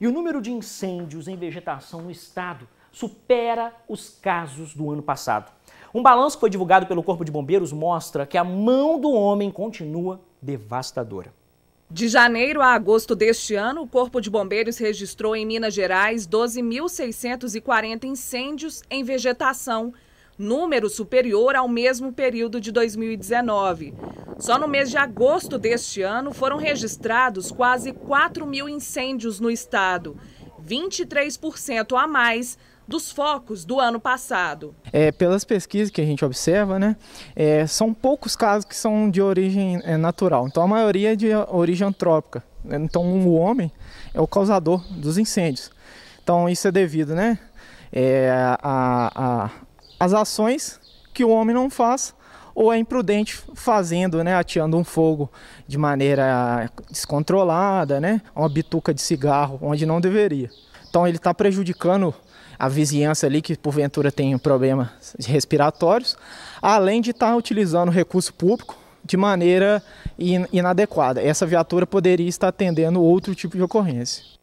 E o número de incêndios em vegetação no estado supera os casos do ano passado. Um balanço que foi divulgado pelo Corpo de Bombeiros mostra que a mão do homem continua devastadora. De janeiro a agosto deste ano, o Corpo de Bombeiros registrou em Minas Gerais 12.640 incêndios em vegetação, número superior ao mesmo período de 2019. Só no mês de agosto deste ano foram registrados quase 4 mil incêndios no estado, 23% a mais dos focos do ano passado. É, pelas pesquisas que a gente observa, né, é, são poucos casos que são de origem é, natural. Então a maioria é de origem antrópica. Né. Então o homem é o causador dos incêndios. Então isso é devido, né, é, a, a, as ações que o homem não faz ou é imprudente fazendo, né, ateando um fogo de maneira descontrolada, né, uma bituca de cigarro onde não deveria. Então ele está prejudicando a vizinhança ali que porventura tem problemas respiratórios, além de estar tá utilizando recurso público de maneira inadequada. Essa viatura poderia estar atendendo outro tipo de ocorrência.